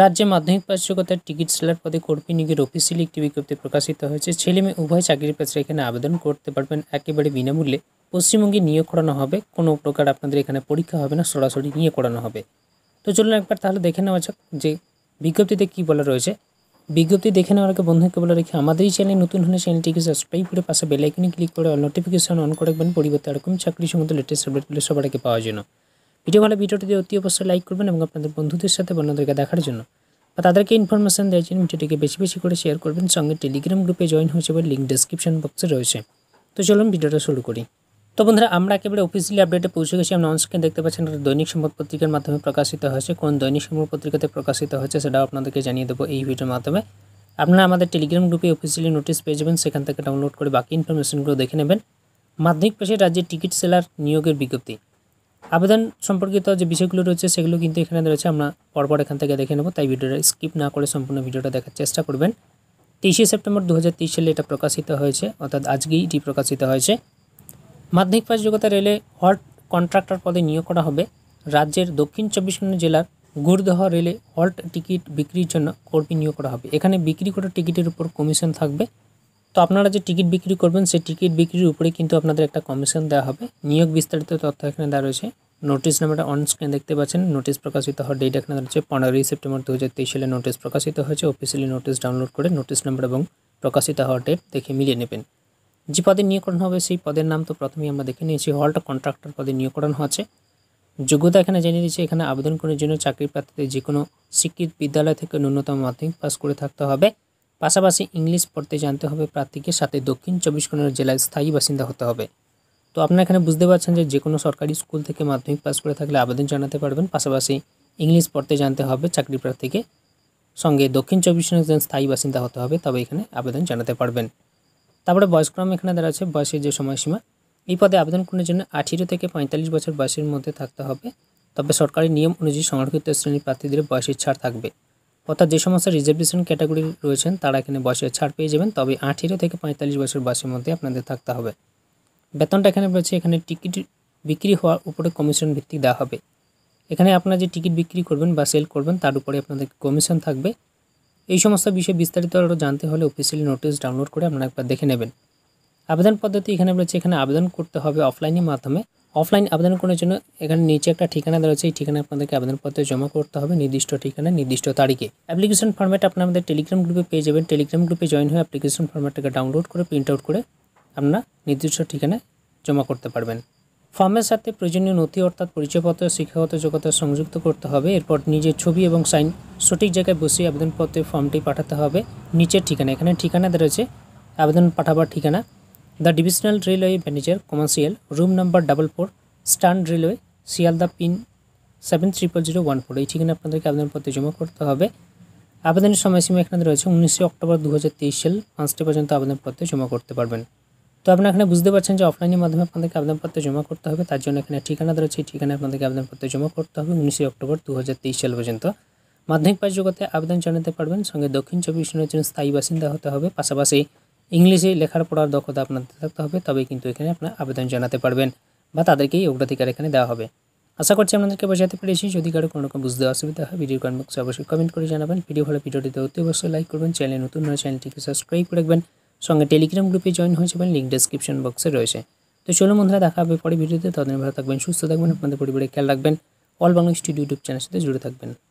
রাজ্যে মাধ্যমিক পাস যোগ্যতার টিকিট সেলার পদে কর্মী নিগের অফিসিয়ালি একটি বিজ্ঞপ্তি প্রকাশিত হয়েছে ছেলে মেয়ে উভয় চাকরির প্রার্থীরা এখানে আবেদন করতে পারবেন একেবারে বিনামূল্যে পশ্চিমবঙ্গে নিয়োগ করানো হবে কোনো প্রকার আপনাদের এখানে পরীক্ষা হবে না সরাসরি নিয়োগ করানো হবে তো চলুন একবার তাহলে দেখে নেওয়া যাক যে বিজ্ঞপ্তিতে কী বলা রয়েছে বিজ্ঞপ্তি দেখে নেওয়ার আগে বন্ধুকে বলে রেখে আমাদের এই চ্যানেল নতুন হলে চ্যানেলটিকে সাবস্ক্রাইব করে পাশে বেলাইকনে ক্লিক করে নোটিফিকেশন অন করে রাখবেন পরিবর্তে আরকম চাকরি সম্বন্ধে লেটেস্ট আপডেটগুলো সবার আগে পাওয়ার জন্য ভিডিও ভালো ভিডিওটিতে অতি অবশ্যই লাইক করবেন এবং আপনাদের বন্ধুদের সাথে বন্ধুদেরকে দেখার জন্য বা তাদেরকে ইনফরমেশান দেওয়ার জন্য ভিডিওটিকে বেশি বেশি করে শেয়ার করবেন সঙ্গে টেলিগ্রাম গ্রুপে জয়েন হয়েছে বলে লিঙ্ক ডিসক্রিপশন বক্সে রয়েছে তো চলুন ভিডিওটা শুরু করি তো বন্ধুরা আমরা একেবারে অফিসিয়ালি আপডেটে পৌঁছে গেছি আমরা অনস্ক্রিন দেখতে পাচ্ছেন এটা দৈনিক সংবাদ পত্রিকার মাধ্যমে প্রকাশিত হয়েছে কোন দৈনিক সংবাদ পত্রিকাতে প্রকাশিত হয়েছে সেটাও আপনাদেরকে জানিয়ে দেবো এই ভিডিওর মাধ্যমে আপনারা আমাদের টেলিগ্রাম গ্রুপে অফিসিয়ালি নোটিস পেয়ে যাবেন সেখান থেকে ডাউনলোড করে বাকি ইনফরমেশনগুলো দেখে নেবেন মাধ্যমিক পেশে রাজ্যের টিকিট সেলার নিয়োগের বিজ্ঞপ্তি আবেদন সম্পর্কিত যে বিষয়গুলো রয়েছে সেগুলো কিন্তু এখানে রয়েছে আমরা পরপর এখান থেকে দেখে নেব তাই ভিডিওটা স্কিপ না করে সম্পূর্ণ ভিডিওটা দেখার চেষ্টা করবেন তেইশে সেপ্টেম্বর দু সালে এটা প্রকাশিত হয়েছে অর্থাৎ আজকেই এটি প্রকাশিত হয়েছে মাধ্যমিক পাশ যোগ্যতা রেলে হল্ট কন্ট্রাক্টর পদে নিয়োগ করা হবে রাজ্যের দক্ষিণ চব্বিশ পরগনা জেলার গুরদহ রেলে হল্ট টিকিট বিক্রির জন্য কর্মী নিয়োগ করা হবে এখানে বিক্রি করা টিকিটের উপর কমিশন থাকবে তো আপনারা যে টিকিট বিক্রি করবেন সেই টিকিট বিক্রির উপরে কিন্তু আপনাদের একটা কমিশন দেওয়া হবে নিয়োগ বিস্তারিত তথ্য এখানে দেওয়া রয়েছে নোটিশ নামটা অন স্ক্রিনে দেখতে পাচ্ছেন নোটিশ প্রকাশিত হওয়ার ডেট এখানে রয়েছে পনেরোই সেপ্টেম্বর দু সালে নোটিশ প্রকাশিত হয়েছে অফিসিয়ালি নোটিশ ডাউনলোড করে নোটিশ নাম্বার এবং প্রকাশিত হওয়ার ডেট দেখে মিলিয়ে নেবেন যে পদে নিয়োগ করানো হবে সেই পদের নাম তো প্রথমেই আমরা দেখে নিয়েছি হলটা কন্ট্রাক্টর পদে নিয়োগ করানো হচ্ছে যোগ্যতা এখানে জেনে দিচ্ছে এখানে আবেদন করার জন্য চাকরি প্রার্থীদের যে কোনো শিক্ষিত বিদ্যালয় থেকে ন্যূনতম মাধ্যমিক পাস করে থাকতে হবে পাশাপাশি ইংলিশ পড়তে জানতে হবে প্রার্থীকে সাথে দক্ষিণ চব্বিশ পরগনা জেলার স্থায়ী বাসিন্দা হতে হবে তো আপনারা এখানে বুঝতে পারছেন যে যে কোনো সরকারি স্কুল থেকে মাধ্যমিক পাস করে থাকলে আবেদন জানাতে পারবেন পাশাপাশি ইংলিশ পড়তে জানতে হবে চাকরি প্রার্থীকে সঙ্গে দক্ষিণ চব্বিশ একজন স্থায়ী বাসিন্দা হতে হবে তবে এখানে আবেদন জানাতে পারবেন তারপরে বয়সক্রম এখানে দাঁড়াচ্ছে বয়সের যে সময়সীমা এই পদে আবেদন করার জন্য আঠেরো থেকে পঁয়তাল্লিশ বছর বয়সের মধ্যে থাকতে হবে তবে সরকারি নিয়ম অনুযায়ী সংরক্ষিত শ্রেণীর প্রার্থীদের বয়সের ছাড় থাকবে অর্থাৎ যে সমস্ত রিজার্ভেশন ক্যাটাগরি রয়েছেন তারা এখানে বয়সে ছাড় পেয়ে যাবেন তবে আঠেরো থেকে পঁয়তাল্লিশ বছর বয়সের মধ্যে আপনাদের থাকতে হবে বেতনটা এখানে রয়েছে এখানে টিকিট বিক্রি হওয়ার উপরে কমিশন ভিত্তিক দেওয়া হবে এখানে আপনারা যে টিকিট বিক্রি করবেন বা সেল করবেন তার উপরে আপনাদের কমিশন থাকবে এই সমস্ত বিষয়ে বিস্তারিত আরও জানতে হলে অফিসিয়ালি নোটিশ ডাউনলোড করে আপনারা একবার দেখে নেবেন আবেদন পদ্ধতি এখানে রয়েছে এখানে আবেদন করতে হবে অফলাইনের মাধ্যমে অফলাইন আবেদন করার জন্য এখানে নিচে একটা ঠিকানা দেওয়া আছে এই ঠিকানা আপনাদেরকে আবেদনপত্রে জমা করতে হবে নির্দিষ্ট ঠিকানা নির্দিষ্ট তারিখে অ্যাপ্লিকেশন ফর্মেট আপনি আমাদের টেলিগ্রাম গ্রুপে পেয়ে যাবেন টেলিগ্রাম গ্রুপে জয়েন হয়ে অ্যাপ্লিকেশন ফর্মেটটাকে ডাউনলোড করে প্রিন্ট আউট করে আপনারা নির্দিষ্ট ঠিকানায় জমা করতে পারবেন ফর্মের সাথে প্রয়োজনীয় নথি অর্থাৎ পরিচয়পত্র শিক্ষাগত যোগ্যতা সংযুক্ত করতে হবে এরপর নিজের ছবি এবং সাইন সঠিক জায়গায় বসে আবেদনপত্রে ফর্মটি পাঠাতে হবে নিচের ঠিকানা এখানে ঠিকানা দেওয়া আছে আবেদন পাঠাবার ঠিকানা the divisional railway manager commercial room number double four station railway Sealdah pin seven triple zero one four এই ঠিকানা আপনাদেরকে আবেদনপত্রে জমা করতে হবে আবেদনের সময়সীমা এখানে রয়েছে উনিশে অক্টোবর দু হাজার তেইশ সাল পাঁচটি পর্যন্ত আবেদনপত্র জমা করতে পারবেন তো আপনারা এখানে বুঝতে পারছেন যে অফলাইনের মাধ্যমে আপনাদেরকে আবেদনপত্র জমা করতে হবে তার জন্য এখানে ঠিকানা রয়েছে এই ঠিকানায় আপনাদেরকে আবেদনপত্র জমা করতে হবে উনিশে অক্টোবর দু হাজার তেইশ সাল পর্যন্ত মাধ্যমিক পাস যোগ্যতায় আবেদন জানাতে পারবেন সঙ্গে দক্ষিণ চব্বিশ জন্য স্থায়ী বাসিন্দা হতে হবে পাশাপাশি ইংলিশে লেখার পড়ার দক্ষতা আপনাদের থাকতে হবে তবেই কিন্তু এখানে আপনার আবেদন জানাতে পারবেন বা তাদেরকেই অগ্রাধিকার এখানে দেওয়া হবে আশা করছি আপনাদেরকে বোঝাতে পেরেছি যদি কারো কোনো রকম বুঝতে অসুবিধা হয় ভিডিও কমেন্ট বক্সে অবশ্যই কমেন্ট করে জানাবেন ভিডিও ভালো ভিডিওটিতে অতি অবশ্যই লাইক করবেন চ্যানেল নতুন নয় চ্যানেলটিকে সাবস্ক্রাইব করে রাখবেন সঙ্গে টেলিগ্রাম গ্রুপে জয়েন হয়ে যাবেন লিঙ্ক ডিসক্রিপশন বক্সে রয়েছে তো চলুন বন্ধুরা দেখা হবে পরে ভিডিওতে ততদিন ভালো থাকবেন সুস্থ থাকবেন আপনাদের পরিবারে খেয়াল রাখবেন অল বাংলা স্টুডিও ইউটিউব চ্যানেলের সাথে জুড়ে থাকবেন